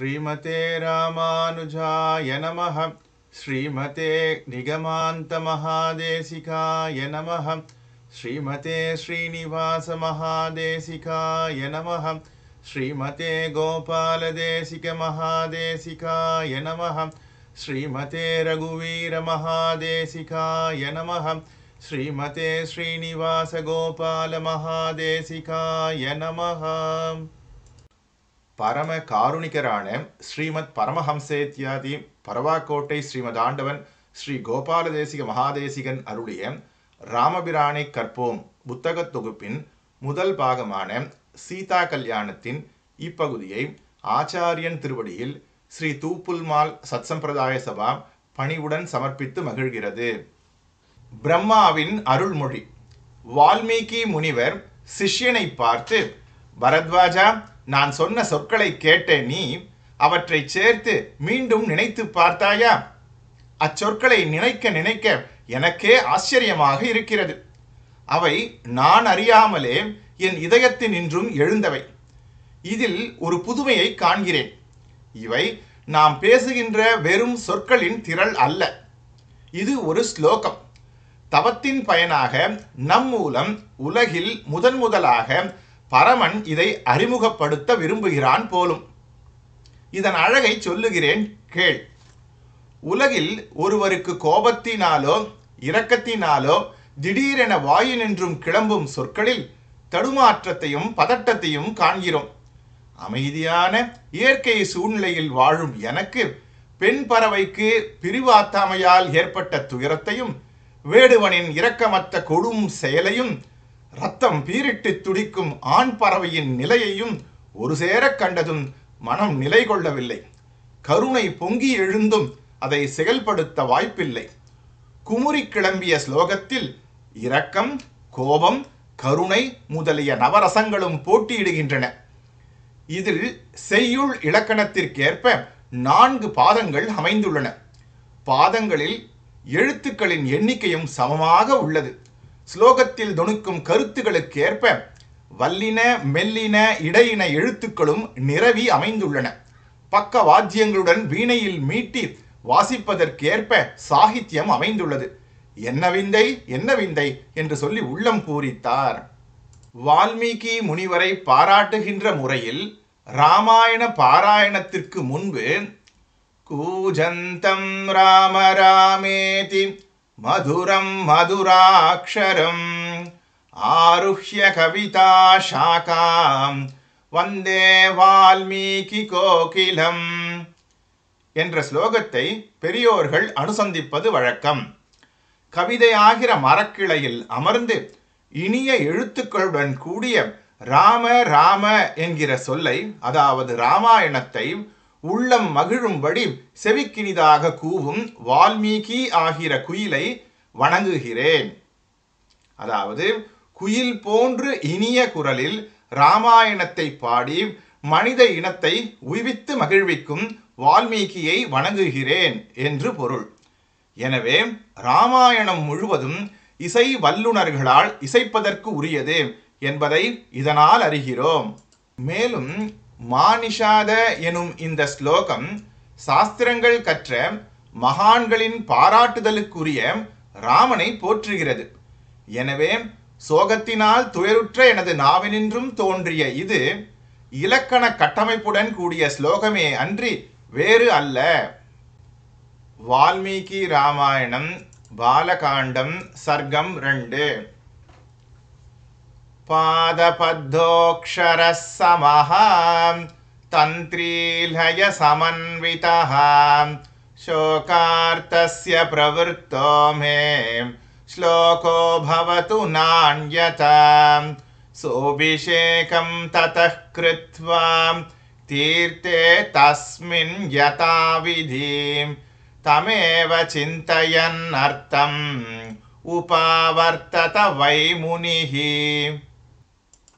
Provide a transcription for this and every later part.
श्रीमते रामानुजाय नमः श्रीमते निगमान्तमहादेशिकाय नमः श्रीमते श्रीनिवासमहादेशिकाय नमः श्रीमते गोपालदेशिकमहादेशिकाय नमः श्रीमते रघुवीरमहादेशिकाय नमः श्रीमते श्रीनिवासगोपालमहादेशिकाय नमः பரம காருணிகரான ஸ்ரீமத் பரமஹம்சேத்யாதி பரவாக்கோட்டை ஸ்ரீமத் ஆண்டவன் ஸ்ரீ கோபால தேசிக மகாதேசிகன் அருளிய ராமபிரானை கற்போம் புத்தகத் தொகுப்பின் முதல் பாகமான சீதா கல்யாணத்தின் இப்பகுதியை ஆச்சாரியன் திருவடியில் ஸ்ரீ தூப்புல்மால் சத்சம்பிரதாய சபா பணிவுடன் சமர்ப்பித்து மகிழ்கிறது பிரம்மாவின் அருள்மொழி வால்மீகி முனிவர் சிஷ்யனை பார்த்து பரத்வாஜா நான் சொன்ன சொற்களை கேட்ட நீ அவற்றை சேர்த்து மீண்டும் நினைத்து பார்த்தாயா அச்சொற்களை நினைக்க நினைக்க எனக்கே ஆச்சரியமாக இருக்கிறது அவை நான் அறியாமலே என் இதயத்தின் இன்றும் எழுந்தவை இதில் ஒரு புதுமையை காண்கிறேன் இவை நாம் பேசுகின்ற வெறும் சொற்களின் திரள் அல்ல இது ஒரு ஸ்லோகம் தவத்தின் பயனாக நம் மூலம் உலகில் முதன் முதலாக பரமன் இதை அறிமுகப்படுத்த விரும்புகிறான் போலும் இதன் அழகை சொல்லுகிறேன் கேள் உலகில் ஒருவருக்கு கோபத்தினாலோ இரக்கத்தினாலோ திடீரென வாயு நின்றும் கிளம்பும் சொற்களில் தடுமாற்றத்தையும் பதட்டத்தையும் காண்கிறோம் அமைதியான இயற்கை சூழ்நிலையில் வாழும் எனக்கு பெண் பறவைக்கு பிரிவாத்தாமையால் ஏற்பட்ட துயரத்தையும் வேடுவனின் இரக்கமற்ற கொடும் செயலையும் ரத்தம் பீரிட்டு துடிக்கும் ஆண் பறவையின் நிலையையும் ஒரு சேரக் கண்டதும் மனம் நிலை கொள்ளவில்லை கருணை பொங்கி எழுந்தும் அதை செயல்படுத்த வாய்ப்பில்லை குமுறி கிளம்பிய ஸ்லோகத்தில் இரக்கம் கோபம் கருணை முதலிய நவரசங்களும் போட்டியிடுகின்றன இதில் செய்யுள் இலக்கணத்திற்கேற்ப நான்கு பாதங்கள் அமைந்துள்ளன பாதங்களில் எழுத்துக்களின் எண்ணிக்கையும் சமமாக உள்ளது ஸ்லோகத்தில் தொணுக்கும் கருத்துகளுக்கு ஏற்ப வல்லின மெல்லின இடையின எழுத்துக்களும் நிரவி அமைந்துள்ளன பக்க வாத்தியங்களுடன் வீணையில் மீட்டி வாசிப்பதற்கேற்ப சாகித்யம் அமைந்துள்ளது என்ன விந்தை என்ன விந்தை என்று சொல்லி உள்ளம் பூரித்தார் வால்மீகி முனிவரை பாராட்டுகின்ற முறையில் ராமாயண பாராயணத்திற்கு முன்பு கூஜந்தம் ராம ராமேதி மதுரம் மதுராட்சரம் ஆருஹ்ய கவிதா சாகாம் வந்தே வால்மீகி கோகிலம் என்ற ஸ்லோகத்தை பெரியோர்கள் அனுசந்திப்பது வழக்கம் கவிதையாகிற மரக்கிளையில் அமர்ந்து இனிய எழுத்துக்களுடன் கூடிய ராம ராம என்கிற சொல்லை அதாவது ராமாயணத்தை உள்ளம் மகிழும்படி செவிக்கினிதாக கூவும் வால்மீகி ஆகிற குயிலை வணங்குகிறேன் அதாவது குயில் போன்று இனிய குரலில் ராமாயணத்தை பாடி மனித இனத்தை உய்வித்து மகிழ்விக்கும் வால்மீகியை வணங்குகிறேன் என்று பொருள் எனவே ராமாயணம் முழுவதும் இசை வல்லுநர்களால் இசைப்பதற்கு உரியது என்பதை இதனால் அறிகிறோம் மேலும் மானிஷாத எனும் இந்த ஸ்லோகம் சாஸ்திரங்கள் கற்ற மகான்களின் பாராட்டுதலுக்குரிய ராமனை போற்றுகிறது எனவே சோகத்தினால் துயருற்ற எனது நாவினின்றும் தோன்றிய இது இலக்கண கட்டமைப்புடன் கூடிய ஸ்லோகமே அன்றி வேறு அல்ல வால்மீகி ராமாயணம் பாலகாண்டம் சர்க்கம் ரெண்டு पादपद्धोऽक्षरः समः तन्त्रीलयसमन्वितः शोकार्तस्य प्रवृत्तो मे श्लोको भवतु नान्यतां सोऽभिषेकं ततः कृत्वा तीर्थे तस्मिन् यथाविधिं तमेव चिन्तयन्नर्थम् उपावर्तत वै मुनिः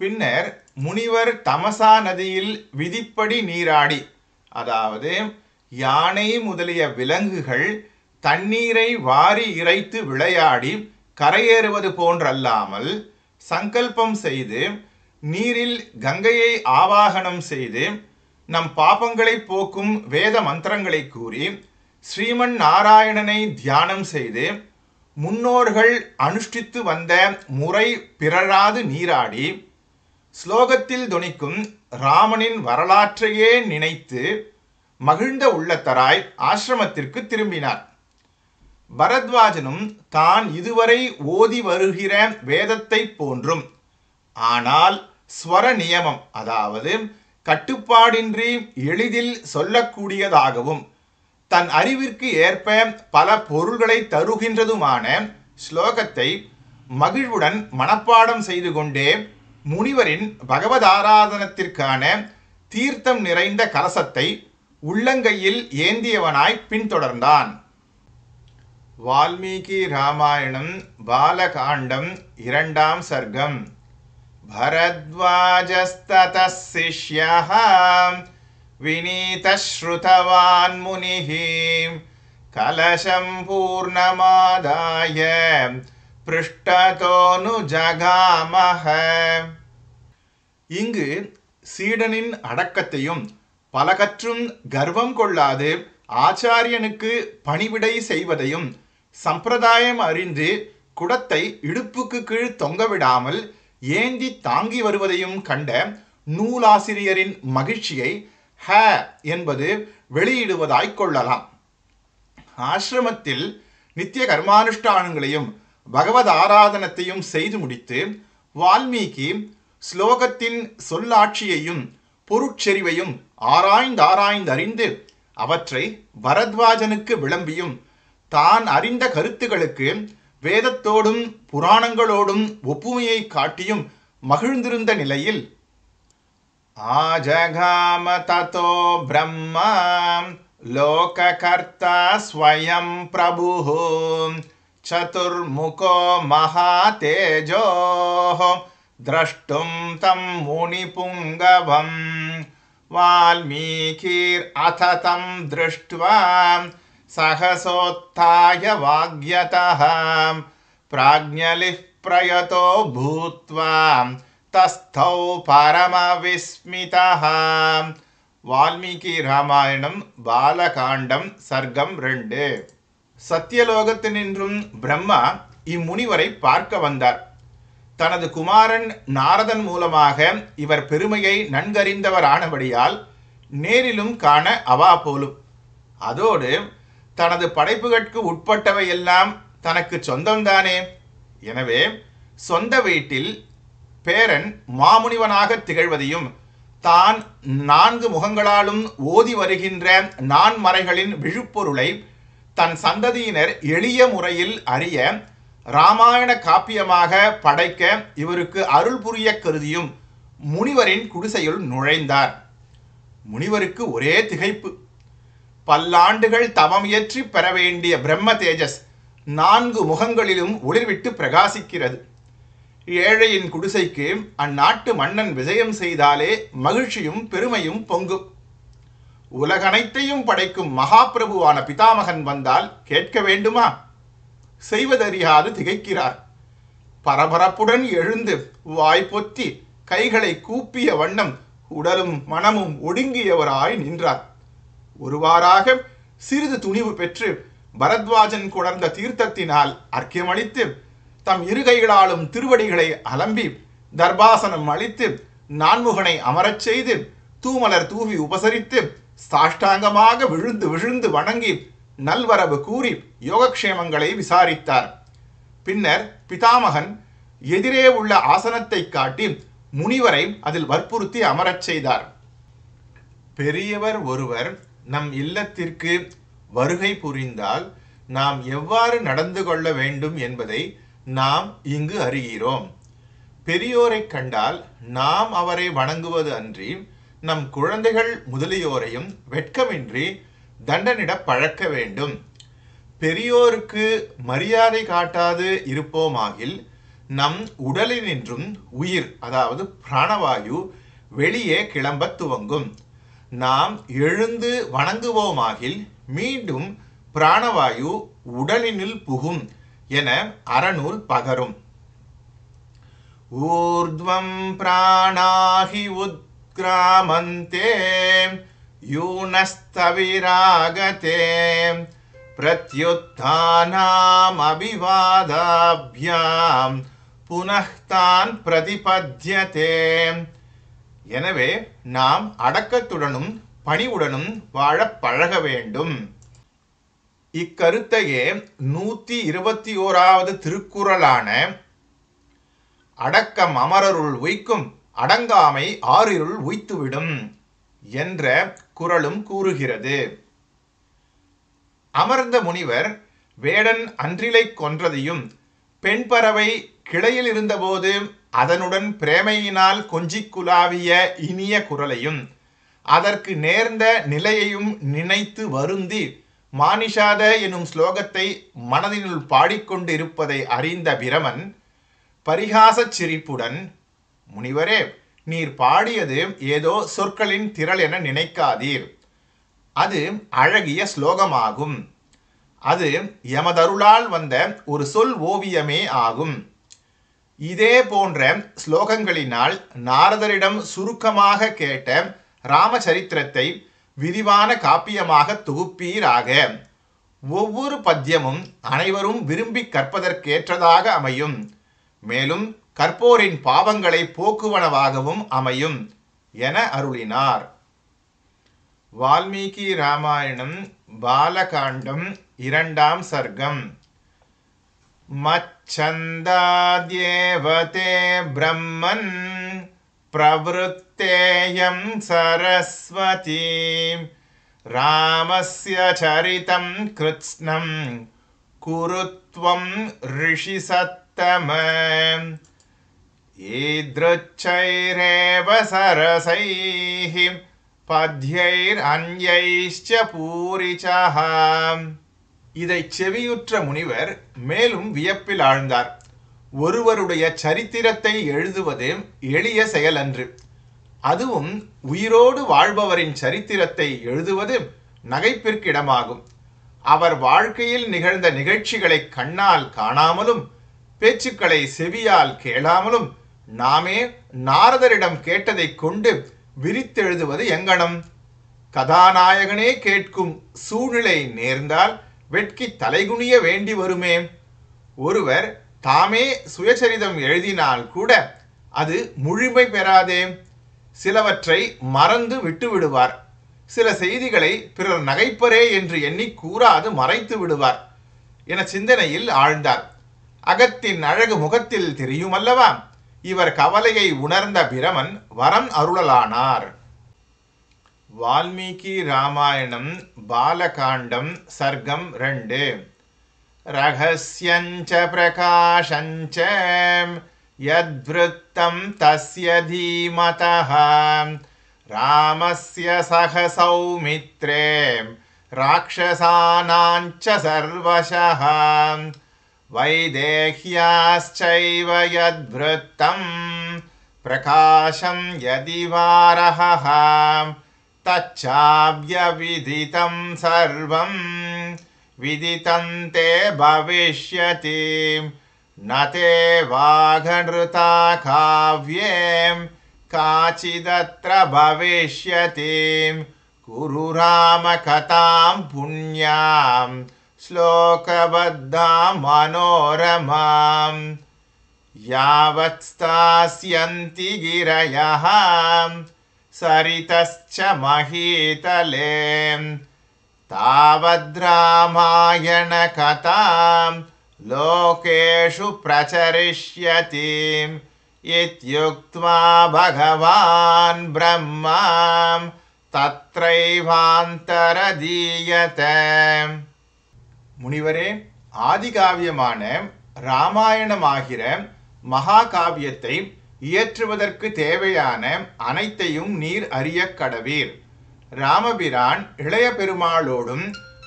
பின்னர் முனிவர் தமசா நதியில் விதிப்படி நீராடி அதாவது யானை முதலிய விலங்குகள் தண்ணீரை வாரி இறைத்து விளையாடி கரையேறுவது போன்றல்லாமல் சங்கல்பம் செய்து நீரில் கங்கையை ஆவாகனம் செய்து நம் பாபங்களை போக்கும் வேத மந்திரங்களை கூறி ஸ்ரீமன் நாராயணனை தியானம் செய்து முன்னோர்கள் அனுஷ்டித்து வந்த முறை பிறராது நீராடி ஸ்லோகத்தில் துணிக்கும் ராமனின் வரலாற்றையே நினைத்து மகிழ்ந்த உள்ளத்தராய் ஆசிரமத்திற்கு திரும்பினார் பரத்வாஜனும் தான் இதுவரை ஓதி வருகிற வேதத்தை போன்றும் ஆனால் ஸ்வர நியமம் அதாவது கட்டுப்பாடின்றி எளிதில் சொல்லக்கூடியதாகவும் தன் அறிவிற்கு ஏற்ப பல பொருள்களை தருகின்றதுமான ஸ்லோகத்தை மகிழ்வுடன் மனப்பாடம் செய்து கொண்டே முனிவரின் பகவதாராதனத்திற்கான தீர்த்தம் நிறைந்த கலசத்தை உள்ளங்கையில் ஏந்தியவனாய் பின்தொடர்ந்தான் வால்மீகி ராமாயணம் பாலகாண்டம் இரண்டாம் சர்க்கம் भरद्वाजस्ततः शिष्यः கலசம் பூர்ணமாதாய பிருஷ்டதோனு ஜகாமக இங்கு சீடனின் அடக்கத்தையும் பலகற்றும் கர்வம் கொள்ளாது ஆச்சாரியனுக்கு பணிவிடை செய்வதையும் சம்பிரதாயம் அறிந்து குடத்தை இடுப்புக்கு கீழ் தொங்கவிடாமல் ஏந்தி தாங்கி வருவதையும் கண்ட நூலாசிரியரின் மகிழ்ச்சியை ஹ என்பது வெளியிடுவதாய்க் கொள்ளலாம் ஆசிரமத்தில் நித்திய கர்மானுஷ்டானங்களையும் பகவத் ஆராதனத்தையும் செய்து முடித்து வால்மீகி ஸ்லோகத்தின் சொல்லாட்சியையும் பொருட்செறிவையும் ஆராய்ந்து ஆராய்ந்து அறிந்து அவற்றை பரத்வாஜனுக்கு விளம்பியும் தான் அறிந்த கருத்துகளுக்கு வேதத்தோடும் புராணங்களோடும் ஒப்புமையை காட்டியும் மகிழ்ந்திருந்த நிலையில் ஆஜகாம ததோ பிரம்மா கர்த்தா ஸ்வயம் பிரபுஹோம் चतुर्मुखो महातेजोः द्रष्टुं तं मुनिपुङ्गवम् वाल्मीकिरथ तं दृष्ट्वा सहसोत्थाय वाग्यतः प्राज्ञलिः प्रयतो भूत्वा तस्थौ परमविस्मितः वाल्मीकिरामायणं बालकाण्डं सर्गं ऋण्डे சத்தியலோகத்தினின்றும் பிரம்மா இம்முனிவரை பார்க்க வந்தார் தனது குமாரன் நாரதன் மூலமாக இவர் பெருமையை நன்கறிந்தவரானபடியால் நேரிலும் காண அவா போலும் அதோடு தனது படைப்புகட்கு உட்பட்டவையெல்லாம் தனக்கு சொந்தம்தானே எனவே சொந்த வீட்டில் பேரன் மாமுனிவனாக திகழ்வதையும் தான் நான்கு முகங்களாலும் ஓதி வருகின்ற நான்மறைகளின் விழுப்பொருளை தன் சந்ததியினர் எளிய முறையில் அறிய இராமாயண காப்பியமாக படைக்க இவருக்கு அருள் புரிய கருதியும் முனிவரின் குடிசையுள் நுழைந்தார் முனிவருக்கு ஒரே திகைப்பு பல்லாண்டுகள் தவம் பெற வேண்டிய பிரம்ம தேஜஸ் நான்கு முகங்களிலும் ஒளிர்விட்டு பிரகாசிக்கிறது ஏழையின் குடிசைக்கு அந்நாட்டு மன்னன் விஜயம் செய்தாலே மகிழ்ச்சியும் பெருமையும் பொங்கும் உலகனைத்தையும் படைக்கும் பிரபுவான பிதாமகன் வந்தால் கேட்க வேண்டுமா செய்வதறியாது திகைக்கிறார் பரபரப்புடன் எழுந்து வாய் பொத்தி கைகளை கூப்பிய வண்ணம் உடலும் மனமும் ஒடுங்கியவராய் நின்றார் ஒருவாறாக சிறிது துணிவு பெற்று பரத்வாஜன் கொணர்ந்த தீர்த்தத்தினால் அர்க்கியமளித்து தம் இருகைகளாலும் திருவடிகளை அலம்பி தர்பாசனம் அளித்து நான்முகனை அமரச் செய்து தூமலர் தூவி உபசரித்து சாஷ்டாங்கமாக விழுந்து விழுந்து வணங்கி நல்வரவு கூறி யோகக்ஷேமங்களை விசாரித்தார் பின்னர் பிதாமகன் எதிரே உள்ள ஆசனத்தை காட்டி முனிவரை அதில் வற்புறுத்தி அமரச் செய்தார் பெரியவர் ஒருவர் நம் இல்லத்திற்கு வருகை புரிந்தால் நாம் எவ்வாறு நடந்து கொள்ள வேண்டும் என்பதை நாம் இங்கு அறிகிறோம் பெரியோரை கண்டால் நாம் அவரை வணங்குவது அன்றி நம் குழந்தைகள் முதலியோரையும் வெட்கமின்றி தண்டனிட பழக்க வேண்டும் பெரியோருக்கு மரியாதை காட்டாது இருப்போமாகில் நம் உடலினின்றும் உயிர் அதாவது பிராணவாயு வெளியே கிளம்பத் துவங்கும் நாம் எழுந்து வணங்குவோமாகில் மீண்டும் பிராணவாயு உடலினில் புகும் என அறநூல் பகரும் ஊர்துவம் பிராணாகி உத் उत्क्रामन्ते यूनस्तविरागते பிரத்யுத்தானாமபிவாதாபியாம் புனஹ்தான் பிரதிபத்தியதே எனவே நாம் அடக்கத்துடனும் பணிவுடனும் வாழ பழக வேண்டும் இக்கருத்தையே நூற்றி இருபத்தி ஓராவது திருக்குறளான அடக்கம் அமரருள் உய்க்கும் அடங்காமை ஆறிருள் உய்த்துவிடும் என்ற குரலும் கூறுகிறது அமர்ந்த முனிவர் வேடன் அன்றிலை கொன்றதையும் பெண் பறவை கிளையில் இருந்தபோது அதனுடன் பிரேமையினால் கொஞ்சிக்குலாவிய இனிய குரலையும் அதற்கு நேர்ந்த நிலையையும் நினைத்து வருந்தி மானிஷாத எனும் ஸ்லோகத்தை மனதினுள் பாடிக்கொண்டிருப்பதை அறிந்த பிரமன் பரிகாசச் சிரிப்புடன் முனிவரே நீர் பாடியது ஏதோ சொற்களின் திரள் என நினைக்காதீர் அது அழகிய ஸ்லோகமாகும் அது எமதருளால் வந்த ஒரு சொல் ஓவியமே ஆகும் இதே போன்ற ஸ்லோகங்களினால் நாரதரிடம் சுருக்கமாக கேட்ட ராமச்சரித்திரத்தை விரிவான காப்பியமாக தொகுப்பீராக ஒவ்வொரு பத்தியமும் அனைவரும் விரும்பி கற்பதற்கேற்றதாக அமையும் மேலும் கற்போரின் பாவங்களை போக்குவனவாகவும் அமையும் என அருளினார் வால்மீகி ராமாயணம் பாலகாண்டம் இரண்டாம் சர்க்கம் மச்சந்தாத்யேவதே பிரம்மன் प्रवृत्तेयं सरस्वतीं रामस्य चरितं குருத்வம் कुरुत्वं ऋषिसत्तम ईदृच्छैरेव सरसैः பத்யைரன்யைஷ்ச பூரிச்சஹாம் இதை செவியுற்ற முனிவர் மேலும் வியப்பில் ஆழ்ந்தார் ஒருவருடைய சரித்திரத்தை எழுதுவது எளிய செயலன்று அதுவும் உயிரோடு வாழ்பவரின் சரித்திரத்தை எழுதுவது நகைப்பிற்கிடமாகும் அவர் வாழ்க்கையில் நிகழ்ந்த நிகழ்ச்சிகளை கண்ணால் காணாமலும் பேச்சுக்களை செவியால் கேளாமலும் நாமே நாரதரிடம் கேட்டதை கொண்டு விரித்தெழுதுவது எங்கனம் கதாநாயகனே கேட்கும் சூழ்நிலை நேர்ந்தால் வெட்கி தலைகுனிய வேண்டி வருமே ஒருவர் தாமே சுயசரிதம் எழுதினால் கூட அது முழுமை பெறாதே சிலவற்றை மறந்து விட்டுவிடுவார் சில செய்திகளை பிறர் நகைப்பரே என்று எண்ணி கூறாது மறைத்து விடுவார் என சிந்தனையில் ஆழ்ந்தார் அகத்தின் அழகு முகத்தில் தெரியுமல்லவா அல்லவா இவர் கவலையை உணர்ந்த பிரமன் வரம் அருளலானார் வால்மீகி ராமாயணம் பாலகாண்டம் சர்க்கம் ரெண்டு ரகசியஞ்ச பிரகாஷஞ்ச யத்வத்தம் தஸ்ய தீமதः ராமஸ்ய சக சௌமித்ரே ராட்சசானாஞ்ச சர்வசஹ वैदेह्याश्चैव यद्वृत्तम् प्रकाशं वारहः तच्चाव्यविदितं सर्वम् विदितं ते भविष्यतिं न ते वाघनृता काव्ये काचिदत्र भविष्यतिं रामकथाम् पुण्याम् श्लोकबद्धा मनोरमां यावत्स्थास्यन्ति गिरयः सरितश्च महीतले तावद्रामायणकथां लोकेषु प्रचरिष्यति इत्युक्त्वा भगवान् ब्रह्मा तत्रैवान्तरदीयते முனிவரே ஆதிகாவியமான இராமாயணமாகிற மகாகாவியத்தை இயற்றுவதற்கு தேவையான அனைத்தையும் நீர் அறிய கடவீர் ராமபிரான் இளைய பெருமாளோடும்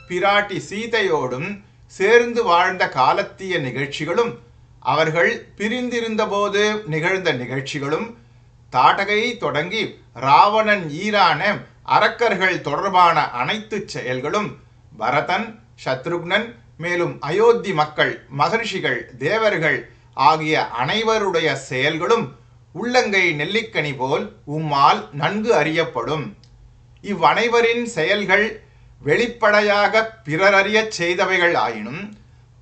பிராட்டி சீதையோடும் சேர்ந்து வாழ்ந்த காலத்திய நிகழ்ச்சிகளும் அவர்கள் பிரிந்திருந்தபோது நிகழ்ந்த நிகழ்ச்சிகளும் தாடகையை தொடங்கி ராவணன் ஈரான அரக்கர்கள் தொடர்பான அனைத்து செயல்களும் பரதன் சத்ருக்னன் மேலும் அயோத்தி மக்கள் மகர்ஷிகள் தேவர்கள் ஆகிய அனைவருடைய செயல்களும் உள்ளங்கை நெல்லிக்கனி போல் உம்மால் நன்கு அறியப்படும் இவ்வனைவரின் செயல்கள் வெளிப்படையாக பிறர் அறியச் செய்தவைகள் ஆயினும்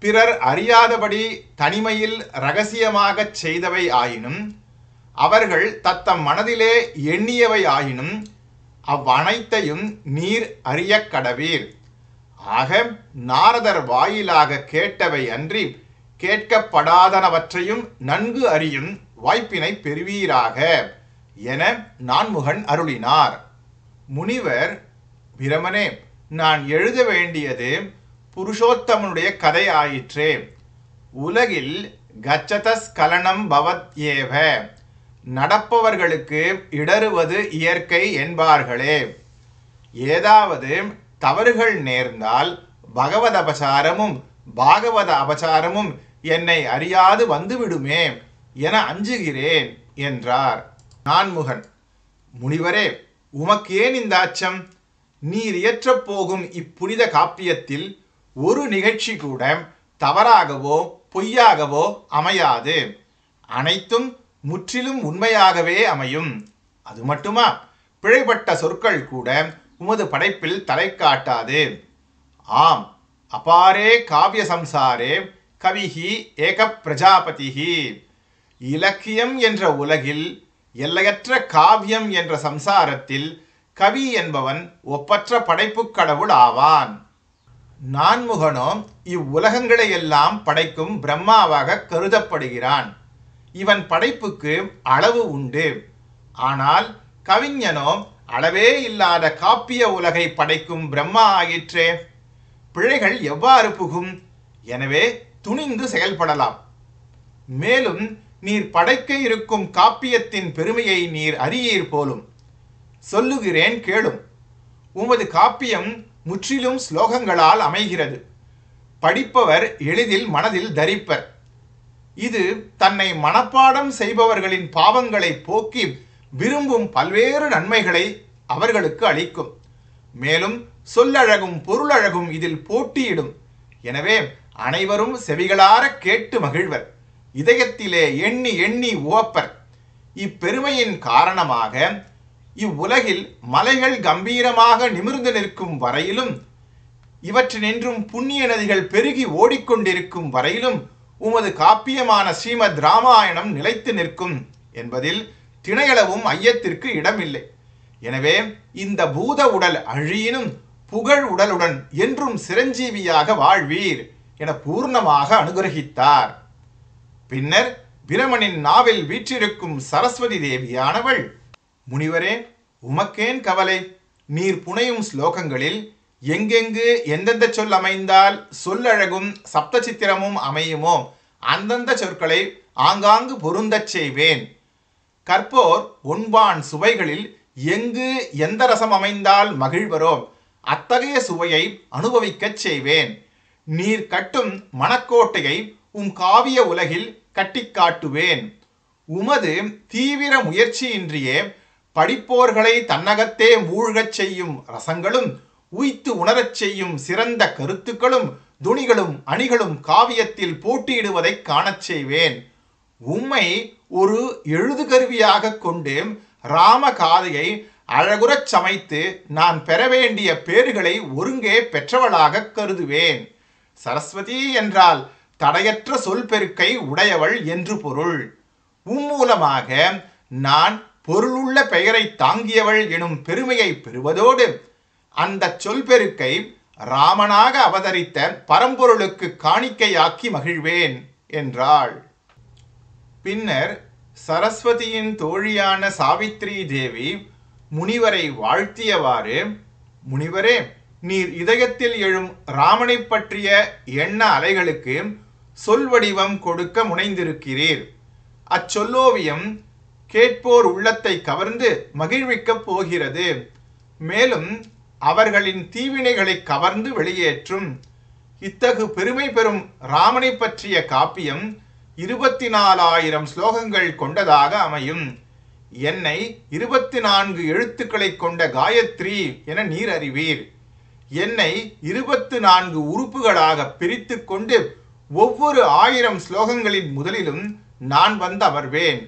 பிறர் அறியாதபடி தனிமையில் ரகசியமாகச் செய்தவை ஆயினும் அவர்கள் தத்தம் மனதிலே எண்ணியவை ஆயினும் அவ்வனைத்தையும் நீர் அறியக் கடவீர் ஆக நாரதர் வாயிலாக கேட்டவை அன்றி கேட்கப்படாதனவற்றையும் நன்கு அறியும் வாய்ப்பினை பெறுவீராக என நான்முகன் அருளினார் முனிவர் பிரமனே நான் எழுத வேண்டியது புருஷோத்தமனுடைய கதை ஆயிற்றே உலகில் கச்சதஸ்கலனம் பவத் ஏவ நடப்பவர்களுக்கு இடறுவது இயற்கை என்பார்களே ஏதாவது தவறுகள் நேர்ந்தால் பகவத அபசாரமும் பாகவத அபசாரமும் என்னை அறியாது வந்துவிடுமே என அஞ்சுகிறேன் என்றார் நான்முகன் முனிவரே உமக்கேன் இந்த அச்சம் நீர் இயற்ற போகும் இப்புனித காப்பியத்தில் ஒரு நிகழ்ச்சி கூட தவறாகவோ பொய்யாகவோ அமையாது அனைத்தும் முற்றிலும் உண்மையாகவே அமையும் அது மட்டுமா பிழைப்பட்ட சொற்கள் கூட உமது படைப்பில் தலை காட்டாது ஆம் அபாரே காவிய சம்சாரே கவிஹி ஏக பிரஜாபதிஹி இலக்கியம் என்ற உலகில் எல்லையற்ற காவியம் என்ற சம்சாரத்தில் கவி என்பவன் ஒப்பற்ற படைப்பு கடவுள் ஆவான் நான்முகனோ இவ்வுலகங்களை எல்லாம் படைக்கும் பிரம்மாவாக கருதப்படுகிறான் இவன் படைப்புக்கு அளவு உண்டு ஆனால் கவிஞனோ அளவே இல்லாத காப்பிய உலகை படைக்கும் பிரம்மா ஆயிற்றே பிழைகள் எவ்வாறு புகும் எனவே துணிந்து செயல்படலாம் மேலும் நீர் படைக்க இருக்கும் காப்பியத்தின் பெருமையை நீர் அறியீர் போலும் சொல்லுகிறேன் கேளும் உமது காப்பியம் முற்றிலும் ஸ்லோகங்களால் அமைகிறது படிப்பவர் எளிதில் மனதில் தரிப்பர் இது தன்னை மனப்பாடம் செய்பவர்களின் பாவங்களை போக்கி விரும்பும் பல்வேறு நன்மைகளை அவர்களுக்கு அளிக்கும் மேலும் சொல்லழகும் பொருளழகும் இதில் போட்டியிடும் எனவே அனைவரும் செவிகளார கேட்டு மகிழ்வர் இதயத்திலே எண்ணி எண்ணி உவப்பர் இப்பெருமையின் காரணமாக இவ்வுலகில் மலைகள் கம்பீரமாக நிமிர்ந்து நிற்கும் வரையிலும் இவற்றினின்றும் புண்ணிய நதிகள் பெருகி ஓடிக்கொண்டிருக்கும் வரையிலும் உமது காப்பியமான ஸ்ரீமத் ராமாயணம் நிலைத்து நிற்கும் என்பதில் திணையளவும் ஐயத்திற்கு இடமில்லை எனவே இந்த பூத உடல் அழியினும் புகழ் உடலுடன் என்றும் சிரஞ்சீவியாக வாழ்வீர் என பூர்ணமாக அனுகிரகித்தார் பின்னர் பிரமனின் நாவில் வீற்றிருக்கும் சரஸ்வதி தேவியானவள் முனிவரே உமக்கேன் கவலை நீர் புனையும் ஸ்லோகங்களில் எங்கெங்கு எந்தெந்த சொல் அமைந்தால் சொல்லழகும் சப்தசித்திரமும் அமையுமோ அந்தந்த சொற்களை ஆங்காங்கு பொருந்தச் செய்வேன் கற்போர் ஒன்பான் சுவைகளில் எங்கு எந்த ரசம் அமைந்தால் மகிழ்வரோ அத்தகைய சுவையை அனுபவிக்கச் செய்வேன் நீர் கட்டும் மனக்கோட்டையை உம் காவிய உலகில் கட்டி காட்டுவேன் உமது தீவிர முயற்சியின்றியே படிப்போர்களை தன்னகத்தே மூழ்கச் செய்யும் ரசங்களும் உய்த்து உணரச் செய்யும் சிறந்த கருத்துக்களும் துணிகளும் அணிகளும் காவியத்தில் போட்டியிடுவதை காணச் செய்வேன் உம்மை ஒரு எழுது கருவியாக கொண்டு ராம காதையை அழகுறச் சமைத்து நான் பெற வேண்டிய பேறுகளை ஒருங்கே பெற்றவளாக கருதுவேன் சரஸ்வதி என்றால் தடையற்ற சொல் பெருக்கை உடையவள் என்று பொருள் உம்மூலமாக நான் பொருளுள்ள பெயரை தாங்கியவள் எனும் பெருமையை பெறுவதோடு அந்த பெருக்கை ராமனாக அவதரித்த பரம்பொருளுக்கு காணிக்கையாக்கி மகிழ்வேன் என்றாள் பின்னர் சரஸ்வதியின் தோழியான சாவித்ரி தேவி முனிவரை வாழ்த்தியவாறு முனிவரே நீர் இதயத்தில் எழும் ராமனை பற்றிய எண்ண அலைகளுக்கு சொல் வடிவம் கொடுக்க முனைந்திருக்கிறீர் அச்சொல்லோவியம் கேட்போர் உள்ளத்தை கவர்ந்து மகிழ்விக்கப் போகிறது மேலும் அவர்களின் தீவினைகளை கவர்ந்து வெளியேற்றும் இத்தகு பெருமை பெறும் ராமனை பற்றிய காப்பியம் இருபத்தி நாலாயிரம் ஸ்லோகங்கள் கொண்டதாக அமையும் என்னை இருபத்தி நான்கு எழுத்துக்களை கொண்ட காயத்ரி என நீர் அறிவீர் என்னை இருபத்து நான்கு உறுப்புகளாக பிரித்து கொண்டு ஒவ்வொரு ஆயிரம் ஸ்லோகங்களின் முதலிலும் நான் வந்து அமர்வேன்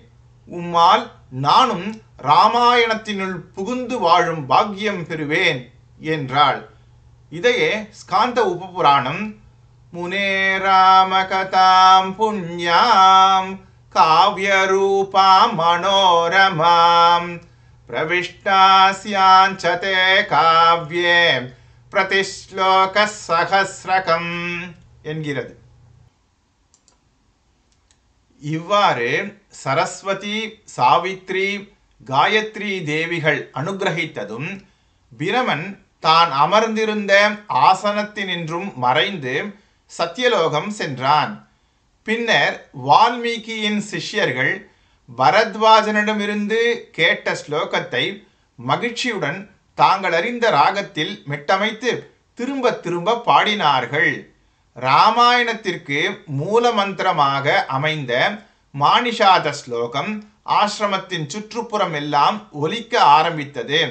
உம்மால் நானும் ராமாயணத்தினுள் புகுந்து வாழும் பாக்கியம் பெறுவேன் என்றாள் இதையே ஸ்காந்த உபபுராணம் முனேராமகதாம் புண்ணியாம் काव्यरूपां மனோரமாம் பிரவிஷ்டாசியாஞ்சதே காவ்யே பிரதிஸ்லோக சகசிரகம் என்கிறது இவ்வாறு சரஸ்வதி சாவித்ரி காயத்ரி தேவிகள் அனுகிரகித்ததும் பிரமன் தான் அமர்ந்திருந்த ஆசனத்தினின்றும் மறைந்து சத்தியலோகம் சென்றான் பின்னர் வால்மீகியின் சிஷ்யர்கள் பரத்வாஜனிடமிருந்து கேட்ட ஸ்லோகத்தை மகிழ்ச்சியுடன் தாங்கள் அறிந்த ராகத்தில் மெட்டமைத்து திரும்ப திரும்ப பாடினார்கள் ராமாயணத்திற்கு மூல மந்திரமாக அமைந்த மானிஷாத ஸ்லோகம் ஆசிரமத்தின் சுற்றுப்புறம் எல்லாம் ஒலிக்க ஆரம்பித்தது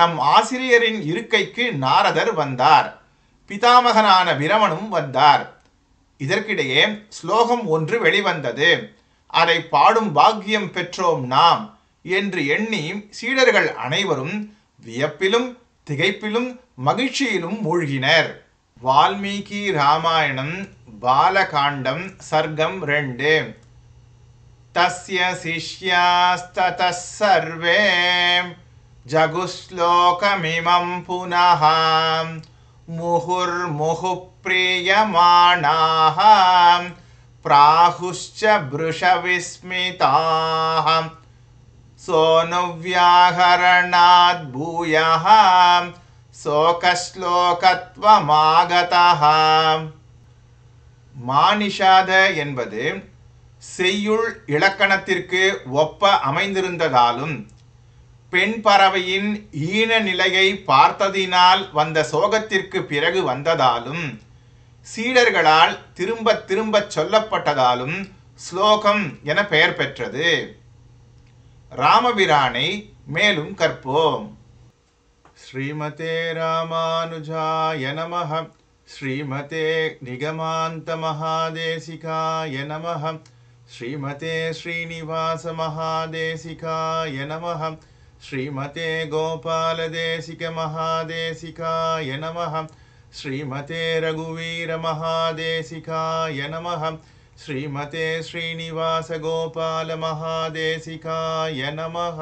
நம் ஆசிரியரின் இருக்கைக்கு நாரதர் வந்தார் பிதாமகனான பிரமனும் வந்தார் இதற்கிடையே ஸ்லோகம் ஒன்று வெளிவந்தது அதை பாடும் பாக்கியம் பெற்றோம் நாம் என்று எண்ணி சீடர்கள் அனைவரும் வியப்பிலும் திகைப்பிலும் மகிழ்ச்சியிலும் மூழ்கினர் வால்மீகி ராமாயணம் பாலகாண்டம் சர்க்கம் ரெண்டு தஸ்ய சிஷ்யாஸ்தத சர்வே ஜகுஸ்லோகமிமம் புனகாம் मुहुर्मुहुप्रियमाणाः प्राहुश्च वृषविस्मिताः सोऽनुव्याहरणाद्भूयः சோகஸ்லோகத்வமாகதः மானிஷாத என்பது செய்யுள் இலக்கணத்திற்கு ஒப்ப அமைந்திருந்ததாலும் பெண் பறவையின் ஈன நிலையை பார்த்ததினால் வந்த சோகத்திற்கு பிறகு வந்ததாலும் சீடர்களால் திரும்ப திரும்ப சொல்லப்பட்டதாலும் ஸ்லோகம் என பெயர் பெற்றது ராமபிரானை மேலும் கற்போம் ஸ்ரீமதே ராமானுஜாய நமஹ ஸ்ரீமதே நிகமாந்த மகாதேசிகாய நமஹ ஸ்ரீமதே ஸ்ரீனிவாச மகாதேசிகாய நமஹம் श्रीमते गोपालदेशिकमहादेशिकाय नमः श्रीमते रघुवीरमहादेशिकाय नमः श्रीमते श्रीनिवासगोपालमहादेशिकाय नमः